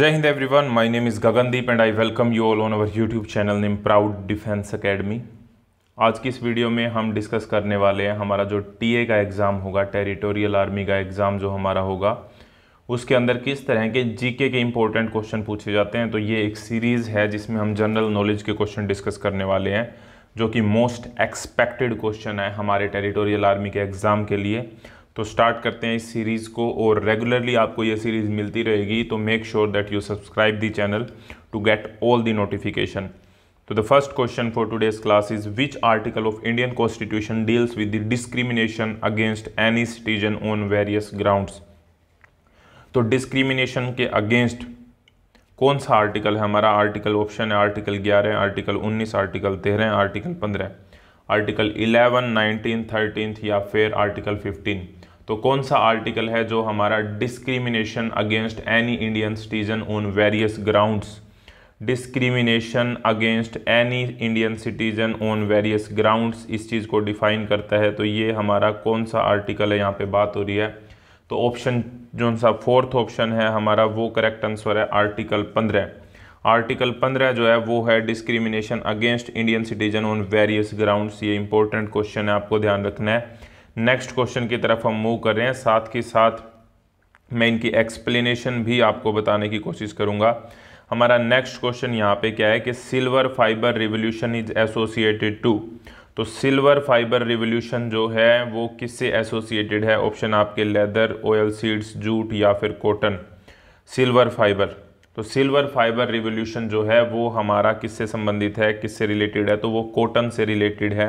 Hind everyone my name is Gagandeep and I welcome you all on our YouTube channel name proud defence academy आज की इस video में हम discuss करने वाले हैं हमारा जो टीए का एग्ज़ाम होगा टेरिटोरियल आर्मी का एग्ज़ाम जो हमारा होगा उसके अंदर किस तरह के जीके के इंपॉर्टेंट क्वेश्चन पूछे जाते हैं तो ये एक सीरीज़ है जिसमें हम जनरल नॉलेज के क्वेश्चन डिस्कस करने वाले हैं जो कि मोस्ट एक्सपेक्टेड क्वेश्चन है हमारे टेरिटोरियल आर्मी के एग्ज़ाम के लिए तो स्टार्ट करते हैं इस सीरीज़ को और रेगुलरली आपको ये सीरीज़ मिलती रहेगी तो make sure that you subscribe the channel to get all the notification तो the first question for today's class is which article of Indian constitution deals with the discrimination against any citizen on various grounds तो discrimination के against कौन सा article है हमारा article option है article ग्यारह article उन्नीस आर्टिकल तेरह आर्टिकल पंद्रह आर्टिकल इलेवन नाइनटीन थर्टीन या फिर आर्टिकल फिफ्टीन तो कौन सा आर्टिकल है जो हमारा discrimination against any Indian citizen on various grounds discrimination against any Indian citizen on various grounds इस चीज़ को डिफाइन करता है तो ये हमारा कौन सा आर्टिकल है यहाँ पे बात हो रही है तो ऑप्शन जो सा फोर्थ ऑप्शन है हमारा वो करेक्ट आंसर है आर्टिकल पंद्रह आर्टिकल पंद्रह जो है वो है discrimination against Indian citizen on various grounds ये इंपॉर्टेंट क्वेश्चन है आपको ध्यान रखना है नेक्स्ट क्वेश्चन की तरफ हम मूव कर रहे हैं साथ ही साथ मैं इनकी एक्सप्लेनेशन भी आपको बताने की कोशिश करूंगा हमारा नेक्स्ट क्वेश्चन यहाँ पे क्या है कि silver fibre revolution is associated to तो सिल्वर फाइबर रिवोल्यूशन जो है वो किससे एसोसिएटेड है ऑप्शन आपके लेदर ऑयल सीड्स जूट या फिर कॉटन सिल्वर फाइबर तो सिल्वर फाइबर रिवोल्यूशन जो है वो हमारा किससे संबंधित है किससे रिलेटेड है तो वो कॉटन से रिलेटेड है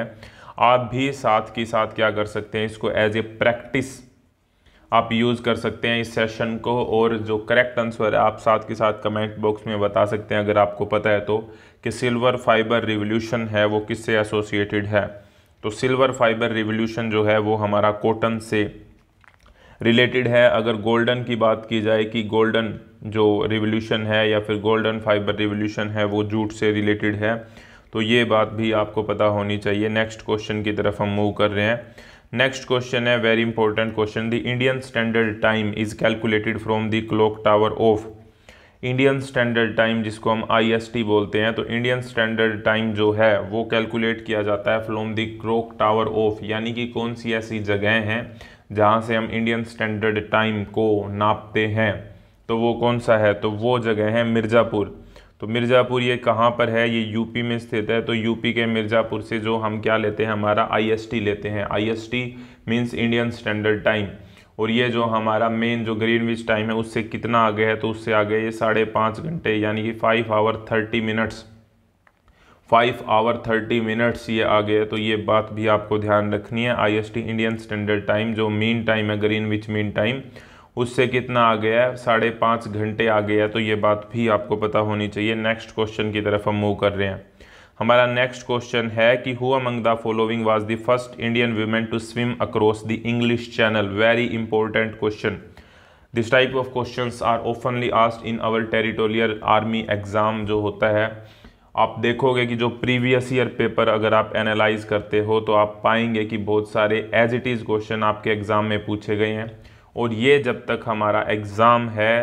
आप भी साथ के साथ क्या कर सकते हैं इसको एज ए प्रैक्टिस आप यूज़ कर सकते हैं इस सेशन को और जो करेक्ट आंसर है आप साथ के साथ कमेंट बॉक्स में बता सकते हैं अगर आपको पता है तो कि सिल्वर फाइबर रिवोल्यूशन है वो किससे एसोसिएटेड है तो सिल्वर फाइबर रिवोल्यूशन जो है वो हमारा कॉटन से रिलेटेड है अगर गोल्डन की बात की जाए कि गोल्डन जो रिवोल्यूशन है या फिर गोल्डन फाइबर रिवोल्यूशन है वो जूट से रिलेटेड है तो ये बात भी आपको पता होनी चाहिए नेक्स्ट क्वेश्चन की तरफ हम मूव कर रहे हैं नेक्स्ट क्वेश्चन है very important question the Indian standard time is calculated from the clock tower of Indian standard time जिसको हम आई बोलते हैं तो इंडियन स्टैंडर्ड टाइम जो है वो कैलकुलेट किया जाता है from the clock tower of यानी कि कौन सी ऐसी जगह हैं जहाँ से हम इंडियन स्टैंडर्ड टाइम को नापते हैं तो वो कौन सा है तो वो जगह है मिर्ज़ापुर तो मिर्ज़ापुर ये कहाँ पर है ये यूपी में स्थित है तो यूपी के मिर्ज़ापुर से जो हम क्या लेते हैं हमारा आईएसटी लेते हैं IST means Indian standard time और ये जो हमारा मेन जो ग्रीनविच टाइम है उससे कितना आगे है तो उससे आगे ये साढ़े पाँच घंटे यानी कि five hour thirty minutes five hour thirty minutes ये आगे है तो ये बात भी आपको ध्यान रखनी है आई इंडियन स्टैंडर्ड टाइम जो मेन टाइम है ग्रीन मेन टाइम उससे कितना आ गया है साढ़े पाँच घंटे आ गया तो ये बात भी आपको पता होनी चाहिए नेक्स्ट क्वेश्चन की तरफ हम मूव कर रहे हैं हमारा नेक्स्ट क्वेश्चन है कि who among the following was the first Indian women to swim across the English channel very important question this type of question are openly asked in our territorial army exam जो होता है आप देखोगे कि जो previous year paper अगर आप analyse करते हो तो आप पाएंगे कि बहुत सारे एज इट इज़ क्वेश्चन आपके एग्ज़ाम में पूछे गए हैं और ये जब तक हमारा एग्ज़ाम है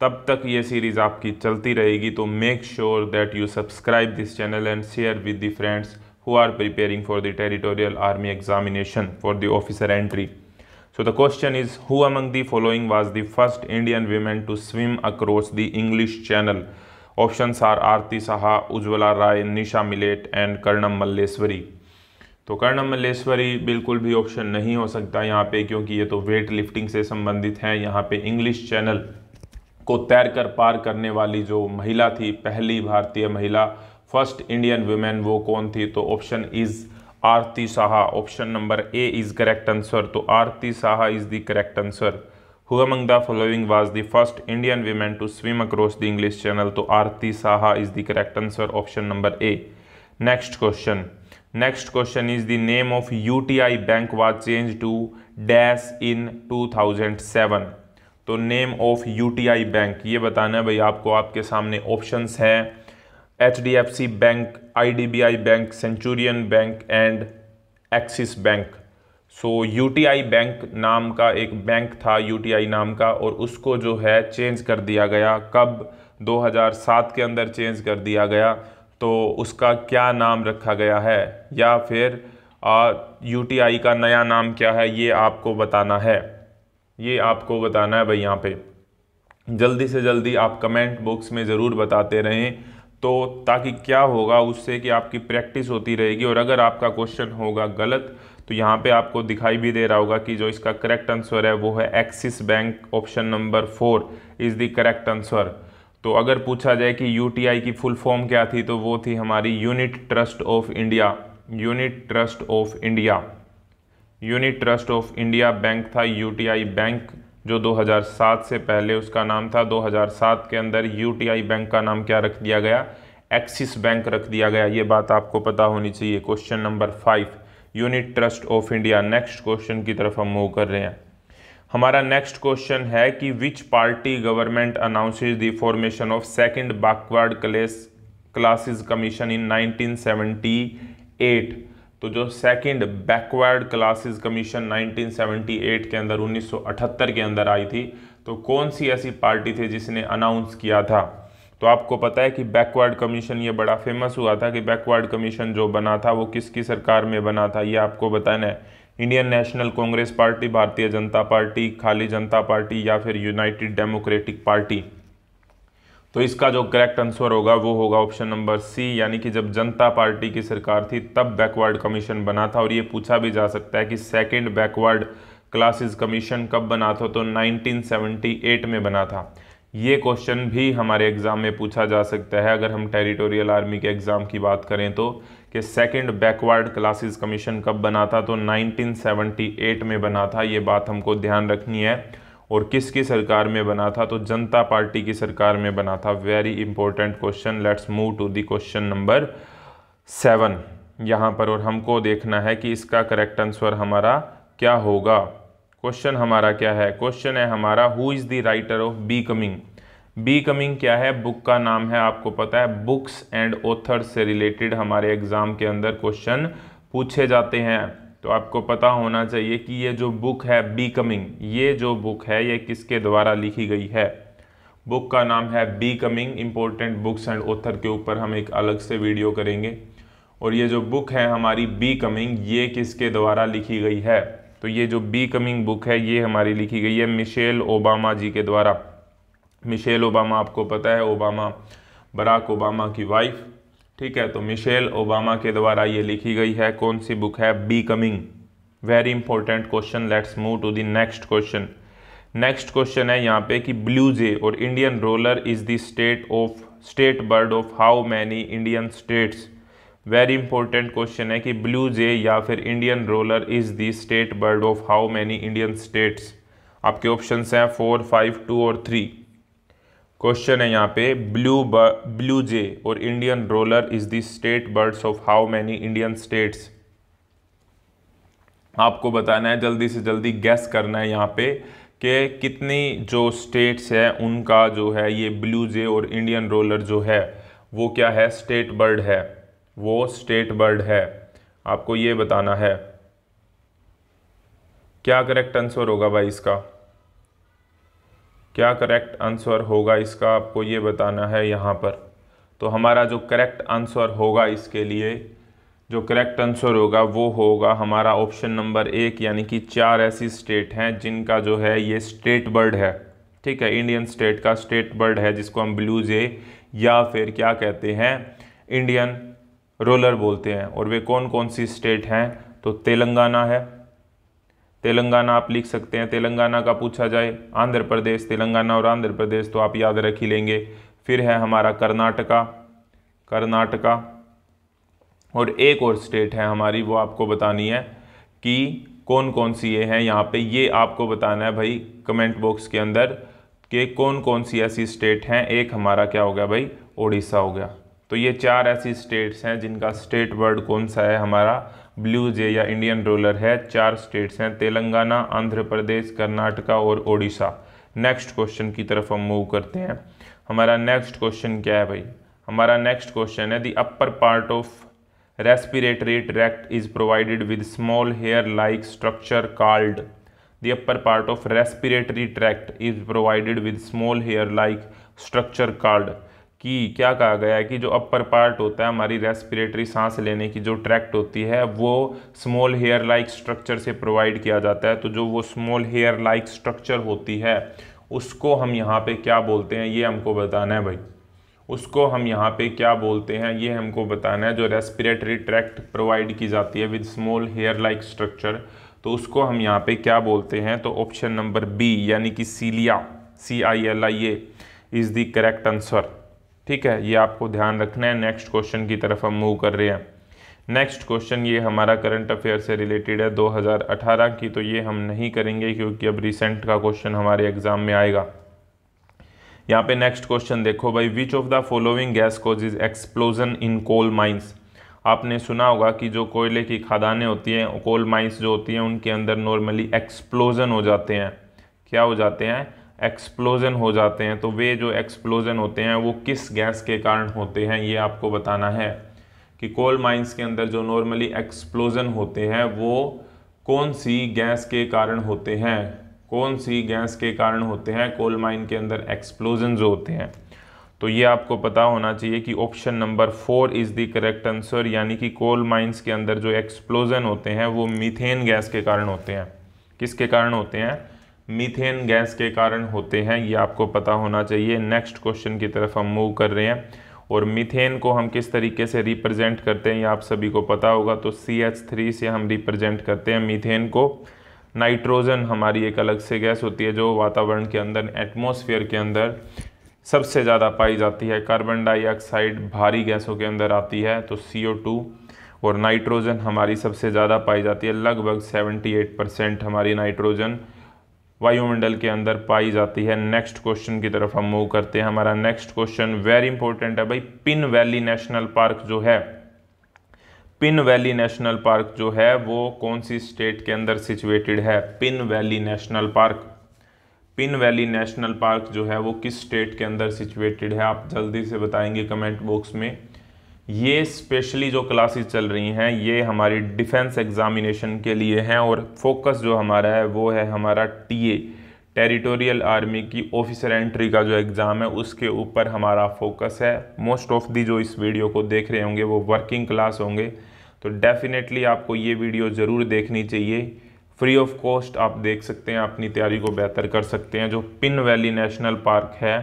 तब तक ये सीरीज़ आपकी चलती रहेगी तो make sure that you subscribe this channel and share with the friends who are preparing for the territorial army examination for the officer entry so the question is who among the following was the first Indian women to swim across the English channel option are Arati Saha Ujjwala Rai Nisha Millet and Karnam Malleswari तो मल्लेश्वरी बिल्कुल भी option नहीं हो सकता यहाँ पे क्योंकि ये तो वेट लिफ्टिंग से संबंधित है यहाँ पे इंग्लिश चैनल को तैरकर पार करने वाली जो महिला थी पहली भारतीय महिला फर्स्ट इंडियन वुमेन वो कौन थी तो option is Arati Saha option number A is correct answer तो Arati Saha is the correct answer who the following was the first Indian women to swim across the English channel तो Arati Saha is the correct answer option number A next question next question is the name of UTI bank was change to dash in 2007 तो name of UTI bank ये बताना है भाई आपको आपके सामने options हैं H D F C bank I D B I bank centurion bank and axis bank so U T I bank नाम का एक बैंक था यू टी आई नाम का और उसको जो है चेंज कर दिया गया कब 2007 के अंदर चेंज कर दिया गया तो उसका क्या नाम रखा गया है या फिर यू टी आई का नया नाम क्या है ये आपको बताना है ये आपको बताना है भाई यहाँ पे जल्दी से जल्दी आप कमेंट बॉक्स में ज़रूर बताते रहें तो ताकि क्या होगा उससे कि आपकी प्रैक्टिस होती रहेगी और अगर आपका क्वेश्चन होगा गलत तो यहाँ पे आपको दिखाई भी दे रहा होगा कि जो इसका करेक्ट आंसर है वो है axis bank option number four is the correct answer तो अगर पूछा जाए कि यू की फुल फॉर्म क्या थी तो वो थी हमारी unit trust of India unit trust of India unit trust of India bank था यू बैंक जो 2007 से पहले उसका नाम था 2007 के अंदर यू बैंक का नाम क्या रख दिया गया एक्सिस बैंक रख दिया गया ये बात आपको पता होनी चाहिए question number five unit trust of India next question की तरफ हम मूव कर रहे हैं हमारा नेक्स्ट क्वेश्चन है कि which party government announces the formation of second backward class classes commission in 1978 तो जो सेकंड बैकवर्ड क्लासेस कमीशन 1978 के अंदर 1978 के अंदर आई थी तो कौन सी ऐसी पार्टी थी जिसने अनाउंस किया था तो आपको पता है कि बैकवर्ड कमीशन ये बड़ा फेमस हुआ था कि बैकवर्ड कमीशन जो बना था वो किसकी सरकार में बना था ये आपको बताना है इंडियन नेशनल कांग्रेस पार्टी भारतीय जनता पार्टी खाली जनता पार्टी या फिर यूनाइटेड डेमोक्रेटिक पार्टी तो इसका जो करेक्ट आंसर होगा वो होगा ऑप्शन नंबर सी यानी कि जब जनता पार्टी की सरकार थी तब बैकवर्ड कमीशन बना था और ये पूछा भी जा सकता है कि सेकेंड बैकवर्ड क्लासेस कमीशन कब बना था तो 1978 में बना था ये क्वेश्चन भी हमारे एग्ज़ाम में पूछा जा सकता है अगर हम टेरिटोरियल आर्मी के एग्ज़ाम की बात करें तो कि सेकंड बैकवर्ड क्लासेस कमीशन कब बना था तो 1978 में बना था ये बात हमको ध्यान रखनी है और किसकी सरकार में बना था तो जनता पार्टी की सरकार में बना था very important question let's move to the question number seven यहाँ पर और हमको देखना है कि इसका करेक्ट आंसर हमारा क्या होगा क्वेश्चन हमारा क्या है क्वेश्चन है हमारा who is the writer of becoming becoming क्या है बुक का नाम है आपको पता है बुक्स एंड ऑथर से रिलेटेड हमारे एग्ज़ाम के अंदर क्वेश्चन पूछे जाते हैं तो आपको पता होना चाहिए कि ये जो बुक है बी कमिंग ये जो बुक है ये किसके द्वारा लिखी गई है बुक का नाम है becoming important books and author के ऊपर हम एक अलग से वीडियो करेंगे और ये जो बुक है हमारी बी कमिंग ये किसके द्वारा लिखी गई है तो ये जो बी कमिंग बुक है ये हमारी लिखी गई है मिशेल ओबामा जी के द्वारा मिशेल ओबामा आपको पता है ओबामा बराक ओबामा की वाइफ ठीक है तो मिशेल ओबामा के द्वारा ये लिखी गई है कौन सी बुक है becoming very important question let's move to the next question next question है यहाँ पे कि ब्लू जे और Indian roller is the state of state bird of how many Indian states very important question है कि blue jay या फिर Indian roller is the state bird of how many Indian states आपके option हैं four five two और three question है यहाँ पे ब्लू ब्लू जे और Indian roller is the state birds of how many Indian states आपको बताना है जल्दी से जल्दी गैस करना है यहाँ पे कि कितनी जो स्टेट्स है उनका जो है ये ब्लू जे और इंडियन रोलर जो है वो क्या है स्टेट बर्ड है वो स्टेट बर्ड है आपको ये बताना है क्या करेक्ट आंसर होगा भाई इसका क्या करेक्ट आंसर होगा इसका आपको ये बताना है यहाँ पर तो हमारा जो करेक्ट आंसर होगा इसके लिए जो करेक्ट आंसर होगा वो होगा हमारा ऑप्शन नंबर एक यानी कि चार ऐसी स्टेट हैं जिनका जो है ये स्टेट बर्ड है ठीक है इंडियन स्टेट का स्टेट बर्ड है जिसको हम ब्लू जे या फिर क्या कहते हैं इंडियन रोलर बोलते हैं और वे कौन कौन सी स्टेट हैं तो तेलंगाना है तेलंगाना आप लिख सकते हैं तेलंगाना का पूछा जाए आंध्र प्रदेश तेलंगाना और आंध्र प्रदेश तो आप याद रख ही लेंगे फिर है हमारा कर्नाटका कर्नाटका और एक और स्टेट है हमारी वो आपको बतानी है कि कौन कौन सी ये हैं यहाँ पे ये आपको बताना है भाई कमेंट बॉक्स के अंदर कि कौन कौन सी ऐसी स्टेट हैं एक हमारा क्या हो गया भाई ओडिशा हो गया तो ये चार ऐसी स्टेट्स हैं जिनका स्टेट वर्ड कौन सा है हमारा ब्लू जे या इंडियन रूलर है चार स्टेट्स हैं तेलंगाना आंध्र प्रदेश कर्नाटका और ओडिशा नेक्स्ट क्वेश्चन की तरफ हम मूव करते हैं हमारा नेक्स्ट क्वेश्चन क्या है भाई हमारा नेक्स्ट क्वेश्चन है the upper part of respiratory tract is provided with small hair like structure card the upper part of respiratory tract is provided with small hair like structure card कि क्या कहा गया है कि जो अपर पार्ट होता है हमारी रेस्पिरेटरी सांस लेने की जो ट्रैक्ट होती है वो स्मॉल हेयर लाइक स्ट्रक्चर से प्रोवाइड किया जाता है तो जो वो स्मॉल हेयर लाइक स्ट्रक्चर होती है उसको हम यहाँ पे क्या बोलते हैं ये हमको बताना है भाई उसको हम यहाँ पे क्या बोलते हैं ये हमको बताना है जो रेस्पिरेटरी ट्रैक्ट प्रोवाइड की जाती है with small hair like structure तो उसको हम यहाँ पे क्या बोलते हैं तो ऑप्शन नंबर बी यानी कि cilia C I L I A is the correct answer ठीक है ये आपको ध्यान रखना है नेक्स्ट क्वेश्चन की तरफ हम मूव कर रहे हैं नेक्स्ट क्वेश्चन ये हमारा करंट अफेयर से रिलेटेड है 2018 की तो ये हम नहीं करेंगे क्योंकि अब रिसेंट का क्वेश्चन हमारे एग्जाम में आएगा यहाँ पे नेक्स्ट क्वेश्चन देखो भाई which of the following gas is explosion in coal mines आपने सुना होगा कि जो कोयले की खदानें होती हैं कोल माइंस जो होती हैं उनके अंदर नॉर्मली एक्सप्लोजन हो जाते हैं क्या हो जाते हैं एक्सप्लोजन हो जाते हैं तो वे जो एक्सप्लोजन होते हैं वो किस गैस के कारण होते हैं ये आपको बताना है कि कोल माइंस के अंदर जो नॉर्मली एक्सप्लोजन होते हैं वो कौन सी गैस के कारण होते हैं कौन सी गैस के कारण होते हैं कोल माइन के अंदर एक्सप्लोजन जो होते हैं तो ये आपको पता होना चाहिए कि option number four is the correct answer यानी कि कोल माइंस के अंदर जो एक्सप्लोजन होते हैं वो मीथेन गैस के कारण होते हैं किसके कारण होते हैं मीथेन गैस के कारण होते हैं ये आपको पता होना चाहिए नेक्स्ट क्वेश्चन की तरफ हम मूव कर रहे हैं और मीथेन को हम किस तरीके से रिप्रेजेंट करते हैं ये आप सभी को पता होगा तो सी एच थ्री से हम रिप्रेजेंट करते हैं मीथेन को नाइट्रोजन हमारी एक अलग से गैस होती है जो वातावरण के अंदर एटमोसफियर के अंदर सबसे ज़्यादा पाई जाती है कार्बन डाइऑक्साइड भारी गैसों के अंदर आती है तो सी ओ टू और नाइट्रोजन हमारी सबसे ज़्यादा पाई जाती है लगभग सेवेंटी एट परसेंट हमारी नाइट्रोजन वायुमंडल के अंदर पाई जाती है नेक्स्ट क्वेश्चन की तरफ हम मूव करते हैं हमारा नेक्स्ट क्वेश्चन वेरी इंपॉर्टेंट है भाई पिन वैली नेशनल पार्क जो है पिन वैली नेशनल पार्क जो है वो कौन सी स्टेट के अंदर सिचुएटेड है Pin Valley National Park Pin Valley National Park जो है वो किस स्टेट के अंदर सिचुएटेड है आप जल्दी से बताएंगे कमेंट बॉक्स में ये स्पेशली जो क्लासेस चल रही हैं ये हमारी डिफेंस एग्ज़ामिनेशन के लिए हैं और फोकस जो हमारा है वो है हमारा टीए टेरिटोरियल आर्मी की ऑफिसर एंट्री का जो एग्ज़ाम है उसके ऊपर हमारा फोकस है मोस्ट ऑफ दी जो इस वीडियो को देख रहे होंगे वो वर्किंग क्लास होंगे तो डेफ़िनेटली आपको ये वीडियो ज़रूर देखनी चाहिए फ्री ऑफ कॉस्ट आप देख सकते हैं अपनी तैयारी को बेहतर कर सकते हैं जो पिन वैली नेशनल पार्क है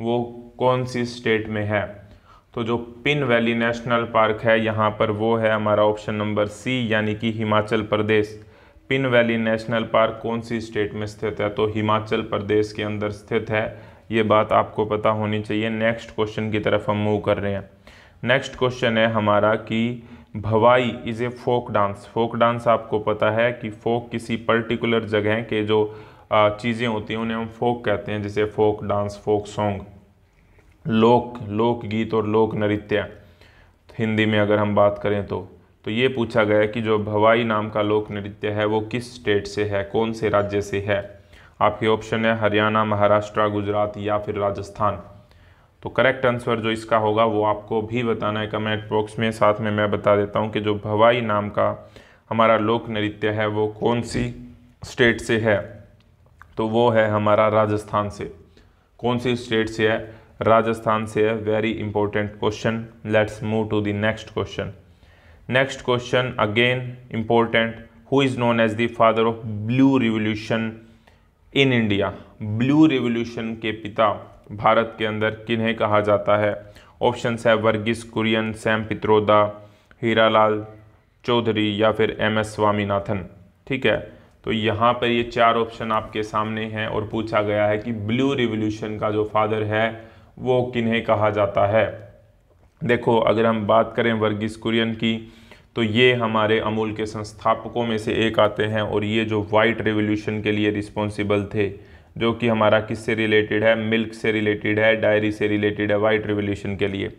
वो कौन सी स्टेट में है तो जो पिन वैली नेशनल पार्क है यहाँ पर वो है हमारा ऑप्शन नंबर सी यानी कि Himachal Pradesh Pin Valley National Park कौन सी स्टेट में स्थित है तो हिमाचल प्रदेश के अंदर स्थित है ये बात आपको पता होनी चाहिए नेक्स्ट क्वेश्चन की तरफ हम मूव कर रहे हैं नेक्स्ट क्वेश्चन है हमारा कि Bhavai is a folk dance folk dance आपको पता है कि फोक किसी पर्टिकुलर जगह के जो चीज़ें होती हैं उन्हें हम फोक कहते हैं जैसे फोक डांस फोक सॉन्ग लोक लोक गीत और लोक नृत्य हिंदी में अगर हम बात करें तो तो ये पूछा गया कि जो भवाई नाम का लोक नृत्य है वो किस स्टेट से है कौन से राज्य से है आपके ऑप्शन है हरियाणा महाराष्ट्र गुजरात या फिर राजस्थान तो करेक्ट आंसर जो इसका होगा वो आपको भी बताना है कमेंट बॉक्स में साथ में मैं बता देता हूँ कि जो भवाई नाम का हमारा लोक नृत्य है वो कौन सी स्टेट से है तो वो है हमारा राजस्थान से कौन सी स्टेट से है राजस्थान से है very important question let's move to the next question next question again important who is known as the father of blue revolution in India blue revolution के पिता भारत के अंदर किन्हें कहा जाता है ऑप्शन है वर्गीस कुरियन सैम पित्रोदा हीरालाल चौधरी या फिर एम एस स्वामीनाथन ठीक है तो यहाँ पर ये चार ऑप्शन आपके सामने हैं और पूछा गया है कि ब्लू रिवोल्यूशन का जो फादर है वो किन्हें कहा जाता है देखो अगर हम बात करें वर्गीस कुरियन की तो ये हमारे अमूल के संस्थापकों में से एक आते हैं और ये जो वाइट रेवोल्यूशन के लिए रिस्पॉन्सिबल थे जो कि हमारा किससे रिलेटेड है मिल्क से रिलेटेड है डायरी से रिलेटेड है वाइट रेवोल्यूशन के लिए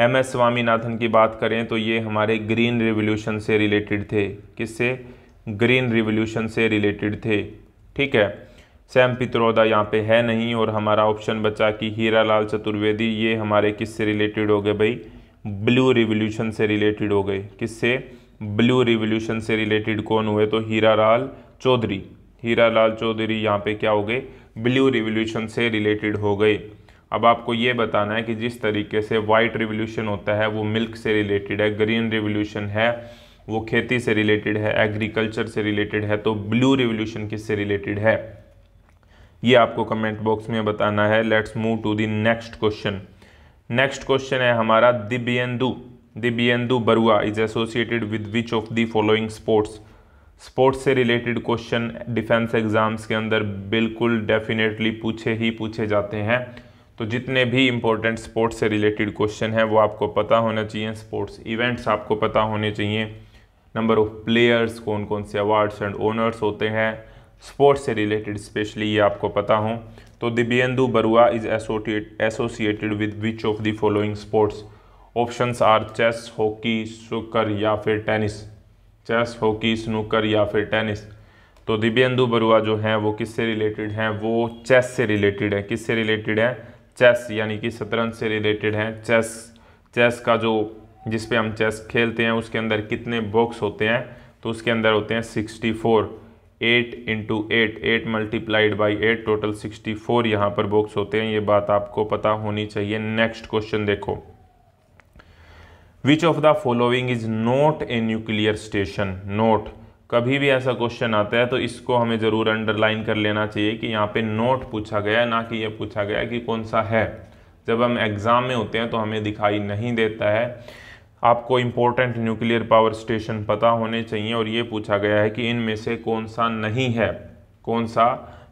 एम एस स्वामीनाथन की बात करें तो ये हमारे ग्रीन रेवोल्यूशन से रिलेटेड थे किससे ग्रीन रिवोल्यूशन से रिलेटेड थे ठीक है सैम पित्रोदा यहाँ पे है नहीं और हमारा ऑप्शन बचा कि हीरा लाल चतुर्वेदी ये हमारे किससे रिलेटेड हो गए भाई ब्लू रिवोल्यूशन से रिलेटेड हो गए किससे ब्लू रिवोल्यूशन से रिलेटेड कौन हुए तो हीरा लाल चौधरी हीरा लाल चौधरी यहाँ पे क्या हो गए ब्लू रिवोल्यूशन से रिलेटेड हो गए अब आपको ये बताना है कि जिस तरीके से वाइट रिवोल्यूशन होता है वो मिल्क से रिलेटेड है ग्रीन रिवोल्यूशन है वो खेती से रिलेटेड है एग्रीकल्चर से रिलेटेड है तो ब्लू रिवोल्यूशन किससे रिलेटेड है ये आपको कमेंट बॉक्स में बताना है let's move to the next question next question है हमारा Dibyendu Dibyendu Barua is associated with which of the following sports sports से रिलेटेड क्वेश्चन डिफेंस एग्जाम्स के अंदर बिल्कुल डेफिनेटली पूछे ही पूछे जाते हैं तो जितने भी इंपॉर्टेंट स्पोर्ट्स से रिलेटेड क्वेश्चन हैं वो आपको पता होना चाहिए स्पोर्ट्स इवेंट्स आपको पता होने चाहिए नंबर ऑफ प्लेयर्स कौन कौन से अवार्ड्स एंड ओनर्स होते हैं स्पोर्ट्स से रिलेटेड स्पेशली ये आपको पता हो तो Dibyendu Barua is associate associated with which of the following sports options are chess hockey snooker या फिर टेनिस चेस हॉकी स्नूकर या फिर टेनिस तो दिव्येंदु बरुआ जो हैं वो किससे रिलेटेड हैं वो चेस से रिलेटेड है किससे रिलेटेड है चेस यानी कि शतरंज से रिलेटेड हैं चेस चेस का जो जिस पे हम चेस खेलते हैं उसके अंदर कितने बॉक्स होते हैं तो उसके अंदर होते हैं sixty four eight into eight eight multiplied by eight total sixty four यहाँ पर बॉक्स होते हैं ये बात आपको पता होनी चाहिए नेक्स्ट क्वेश्चन देखो which of the following is not a nuclear station note कभी भी ऐसा क्वेश्चन आता है तो इसको हमें ज़रूर अंडरलाइन कर लेना चाहिए कि यहाँ पे नोट पूछा गया ना कि ये पूछा गया कि कौन सा है जब हम एग्ज़ाम में होते हैं तो हमें दिखाई नहीं देता है आपको इम्पोर्टेंट न्यूक्लियर पावर स्टेशन पता होने चाहिए और ये पूछा गया है कि इनमें से कौन सा नहीं है कौन सा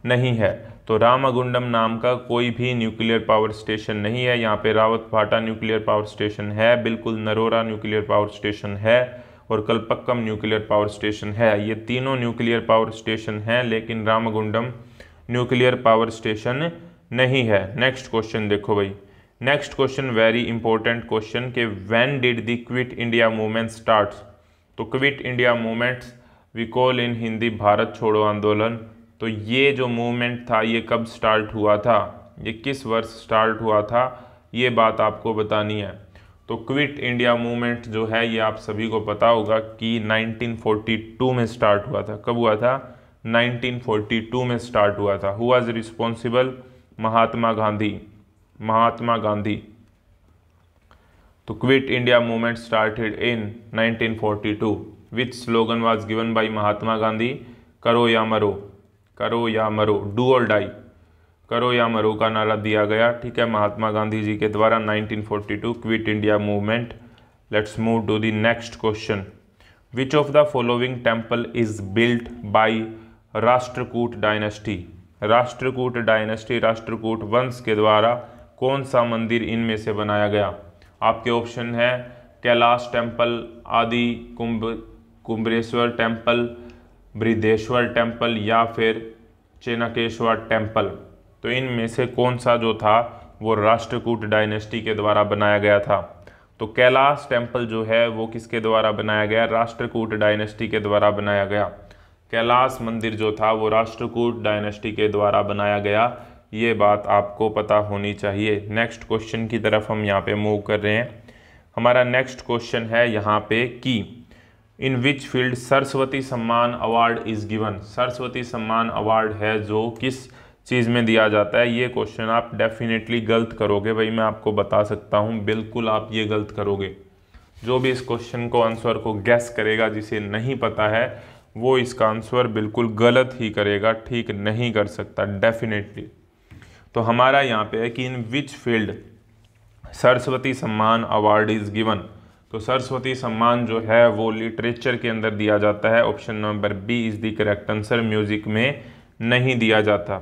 नहीं है तो रामागुंडम नाम का कोई भी न्यूक्लियर पावर स्टेशन नहीं है यहाँ पे रावत भाटा न्यूक्लियर पावर स्टेशन है बिल्कुल नरोरा न्यूक्लियर पावर स्टेशन है और कलपक्कम न्यूक्लियर पावर स्टेशन है ये तीनों न्यूक्लियर पावर स्टेशन हैं लेकिन रामागुंडम न्यूक्लियर पावर स्टेशन नहीं है नेक्स्ट क्वेश्चन देखो भाई next question very important question के when did the quit India movement start तो quit India movement we call in Hindi Bharat छोड़ो आंदोलन तो ये जो मूवमेंट था ये कब स्टार्ट हुआ था ये किस वर्ष स्टार्ट हुआ था ये बात आपको बतानी है तो क्विट इंडिया मूवमेंट जो है ये आप सभी को पता होगा कि 1942 में स्टार्ट हुआ था कब हुआ था 1942 में स्टार्ट हुआ था who was responsible Mahatma Gandhi Mahatma Gandhi तो quit India movement started in 1942 which slogan was given by Mahatma Gandhi करो या मरो करो या मरो डू और डाई करो या मरो का नारा दिया गया ठीक है महात्मा गांधी जी के द्वारा 1942 quit India movement let's move to the next question which of the following temple is built by Rashtrakuta dynasty Rashtrakuta dynasty Rashtrakuta वंश के द्वारा कौन सा मंदिर इनमें से बनाया गया आपके ऑप्शन है कैलाश टेम्पल आदि कुंभ कुंभरेश्वर टेम्पल बृदेश्वर टेम्पल या फिर चेनाकेश्वर टेम्पल तो इनमें से कौन सा जो था वो राष्ट्रकूट डायनेस्टी के द्वारा बनाया गया था तो कैलाश टेम्पल जो है वो किसके द्वारा बनाया गया राष्ट्रकूट डायनेस्टी के द्वारा बनाया गया कैलाश मंदिर जो था वो राष्ट्रकूट डायनेस्टी के द्वारा बनाया गया ये बात आपको पता होनी चाहिए नेक्स्ट क्वेश्चन की तरफ हम यहाँ पे मूव कर रहे हैं हमारा नेक्स्ट क्वेश्चन है यहाँ पे की इन विच फील्ड सरस्वती सम्मान अवार्ड इज़ गिवन सरस्वती सम्मान अवार्ड है जो किस चीज़ में दिया जाता है ये क्वेश्चन आप डेफिनेटली गलत करोगे भाई मैं आपको बता सकता हूँ बिल्कुल आप ये गलत करोगे जो भी इस क्वेश्चन को आंसर को गैस करेगा जिसे नहीं पता है वो इसका आंसर बिल्कुल गलत ही करेगा ठीक नहीं कर सकता डेफिनेटली तो हमारा यहाँ पे है कि इन विच फील्ड सरस्वती सम्मान अवार्ड इज़ गिवन तो सरस्वती सम्मान जो है वो लिटरेचर के अंदर दिया जाता है option number B is the correct answer music में नहीं दिया जाता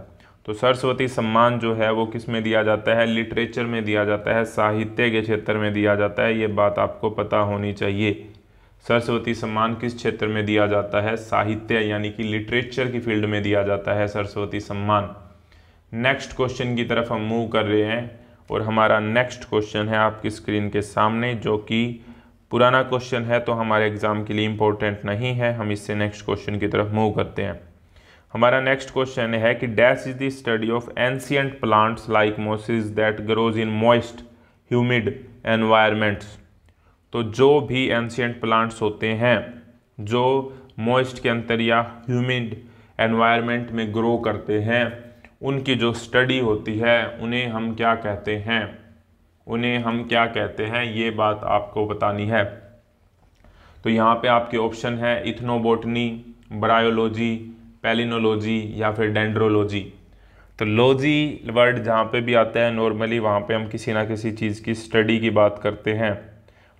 तो सरस्वती सम्मान जो है वो किस में दिया जाता है लिटरेचर में दिया जाता है साहित्य के क्षेत्र में दिया जाता है ये बात आपको पता होनी चाहिए सरस्वती सम्मान किस क्षेत्र में दिया जाता है साहित्य यानी कि लिटरेचर की फील्ड में दिया जाता है सरस्वती सम्मान नेक्स्ट क्वेश्चन की तरफ हम मूव कर रहे हैं और हमारा नेक्स्ट क्वेश्चन है आपकी स्क्रीन के सामने जो कि पुराना क्वेश्चन है तो हमारे एग्ज़ाम के लिए इम्पोर्टेंट नहीं है हम इससे नेक्स्ट क्वेश्चन की तरफ मूव करते हैं हमारा नेक्स्ट क्वेश्चन है कि dash is the study of ancient plants like mosses that grows in moist humid environments तो जो भी एंशियंट प्लांट्स होते हैं जो मॉइस्ट के अंतर या ह्यूमिड एनवायरमेंट में ग्रो करते हैं उनकी जो स्टडी होती है उन्हें हम क्या कहते हैं उन्हें हम क्या कहते हैं ये बात आपको बतानी है तो यहाँ पे आपके ऑप्शन है इथनोबोटनी ब्रायोलॉजी पेलिनोलॉजी या फिर डेंड्रोलॉजी तो लॉजी वर्ड जहाँ पे भी आता है नॉर्मली वहाँ पे हम किसी ना किसी चीज़ की स्टडी की बात करते हैं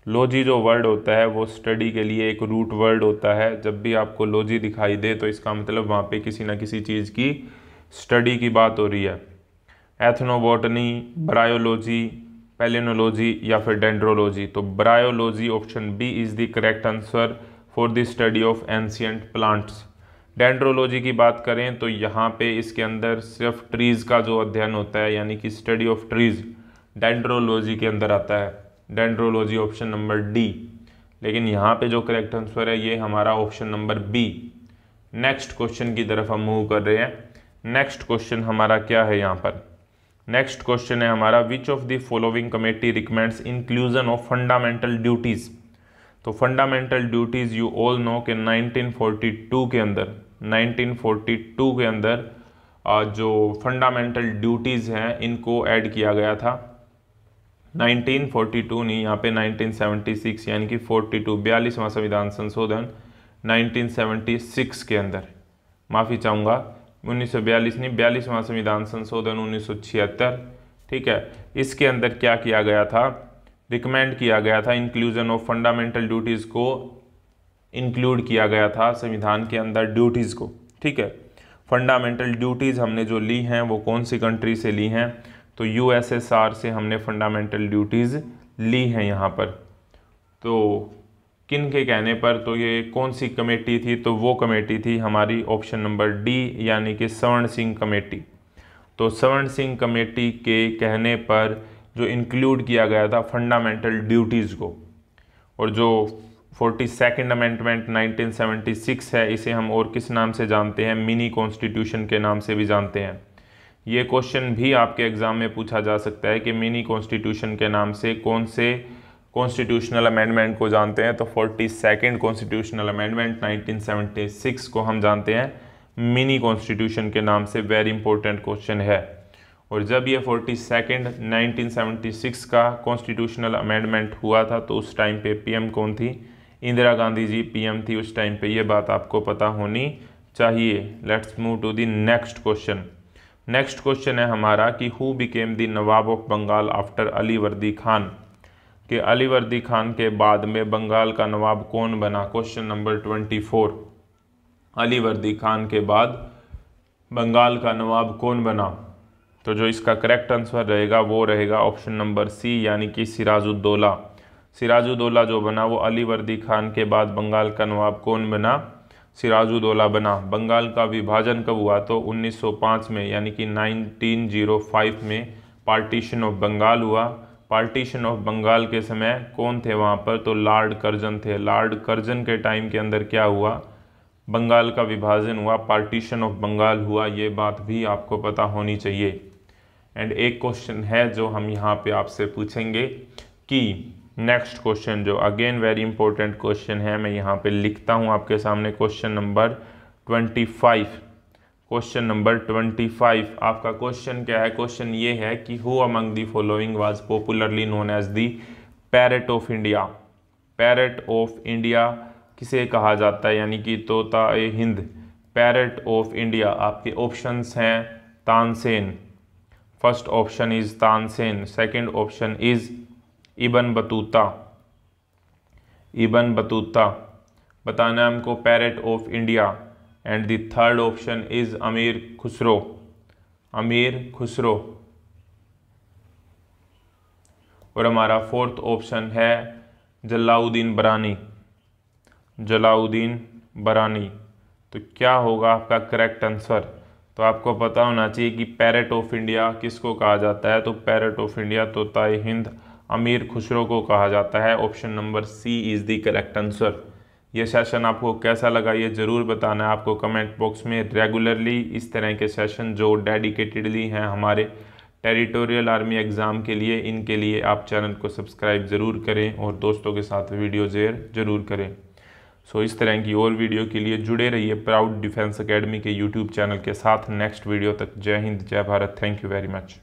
लॉजी जो वर्ड होता है वो स्टडी के लिए एक रूट वर्ड होता है जब भी आपको लॉजी दिखाई दे तो इसका मतलब वहाँ पे किसी ना किसी चीज़ की स्टडी की बात हो रही है एथनोबॉटनी ब्रायोलॉजी पेलिनोलॉजी या फिर डेंड्रोलॉजी तो bryology option B is the correct answer for the study of ancient plants dendrology की बात करें तो यहाँ पे इसके अंदर सिर्फ ट्रीज़ का जो अध्ययन होता है यानी कि स्टडी ऑफ ट्रीज़ डेंड्रोलॉजी के अंदर आता है डेंड्रोलॉजी ऑप्शन नंबर डी लेकिन यहाँ पे जो करेक्ट आंसर है ये हमारा option number B next question की तरफ हम मूव कर रहे हैं नेक्स्ट क्वेश्चन हमारा क्या है यहाँ पर नेक्स्ट क्वेश्चन है हमारा which of the following committee recommends inclusion of fundamental duties तो fundamental duties you all know के 1942 के अंदर 1942 के अंदर जो फंडामेंटल ड्यूटीज़ हैं इनको ऐड किया गया था 1942 नहीं यहाँ पे 1976 यानी कि 42 बयालीसवां संविधान संशोधन 1976 के अंदर माफ़ी चाहूँगा 1942 नहीं बयालीसवां संविधान संशोधन उन्नीस ठीक है इसके अंदर क्या किया गया था रिकमेंड किया गया था इंक्लूजन ऑफ फंडामेंटल ड्यूटीज़ को इंक्लूड किया गया था संविधान के अंदर ड्यूटीज़ को ठीक है फंडामेंटल ड्यूटीज़ हमने जो ली हैं वो कौन सी कंट्री से ली हैं तो यूएसएसआर से हमने फंडामेंटल ड्यूटीज़ ली हैं यहाँ पर तो किन के कहने पर तो ये कौन सी कमेटी थी तो वो कमेटी थी हमारी ऑप्शन नंबर डी यानी कि सवर्ण सिंह कमेटी तो स्वर्ण सिंह कमेटी के कहने पर जो इंक्लूड किया गया था फंडामेंटल ड्यूटीज़ को और जो फोर्टी सेकेंड अमेंडमेंट 1976 है इसे हम और किस नाम से जानते हैं मिनी कॉन्स्टिट्यूशन के नाम से भी जानते हैं ये क्वेश्चन भी आपके एग्ज़ाम में पूछा जा सकता है कि मिनी कॉन्स्टिट्यूशन के नाम से कौन से कॉन्स्टिट्यूशनल अमेंडमेंट को जानते हैं तो फोर्टी सेकेंड कॉन्स्टिट्यूशनल अमेंडमेंट 1976 को हम जानते हैं मिनी कॉन्स्टिट्यूशन के नाम से वेरी इंपॉर्टेंट क्वेश्चन है और जब ये फोर्टी सेकेंड नाइनटीन का कॉन्स्टिट्यूशनल अमेंडमेंट हुआ था तो उस टाइम पे पीएम कौन थी इंदिरा गांधी जी पीएम थी उस टाइम पे ये बात आपको पता होनी चाहिए let's move to the next question next question है हमारा कि who became the nawab of Bengal after Alivardi Khan कि अली वर्दी खान के बाद में बंगाल का नवाब कौन बना question number twenty four Alivardi Khan के बाद बंगाल का नवाब कौन बना तो जो इसका करेक्ट आंसर रहेगा वो रहेगा ऑप्शन नंबर सी यानी कि सिराजुद्दौला सिराजुद्दौला जो बना वो अली वर्दी खान के बाद बंगाल का नवाब कौन बना सिराजुद्दौला बना बंगाल का विभाजन कब हुआ तो 1905 में यानी कि 1905 में पार्टीशन ऑफ बंगाल हुआ पार्टीशन ऑफ बंगाल के समय कौन थे वहाँ पर तो लॉर्ड कर्जन थे लॉर्ड कर्जन के टाइम के अंदर क्या हुआ बंगाल का विभाजन हुआ पार्टीशन ऑफ बंगाल हुआ ये बात भी आपको पता होनी चाहिए एंड एक क्वेश्चन है जो हम यहाँ पे आपसे पूछेंगे कि नेक्स्ट क्वेश्चन जो अगेन वेरी इंपॉर्टेंट क्वेश्चन है मैं यहाँ पे लिखता हूँ आपके सामने question number twenty five question number twenty five आपका क्वेश्चन क्या है क्वेश्चन ये है कि who among the following was popularly known as the parrot of India parrot of India किसे कहा जाता है यानी कि तोता ए हिंद पैरट ऑफ इंडिया आपके ऑप्शंस हैं Tansen first option is Tansen second option is Ibn Battuta Ibn Battuta बताना हमको parrot of India and the third option is Amir Khusro अमीर खुसरो और हमारा फोर्थ ऑप्शन है जलाउद्दीन बरानी जलाउद्दीन बरानी तो क्या होगा आपका करेक्ट आंसर तो आपको पता होना चाहिए कि पैरट ऑफ इंडिया किसको कहा जाता है तो पैरट ऑफ इंडिया तोता हिंद अमीर खुसरो को कहा जाता है option number C is the correct answer ये सेशन आपको कैसा लगा ये ज़रूर बताना है आपको कमेंट बॉक्स में रेगुलरली इस तरह के सेशन जो डेडिकेटेडली हैं हमारे टेरिटोरियल आर्मी एग्ज़ाम के लिए इनके लिए आप चैनल को सब्सक्राइब ज़रूर करें और दोस्तों के साथ वीडियो शेयर ज़रूर करें सो इस तरह की और वीडियो के लिए जुड़े रहिए प्राउड डिफेंस अकेडमी के यूट्यूब चैनल के साथ नेक्स्ट वीडियो तक जय हिंद जय Bharat thank you very much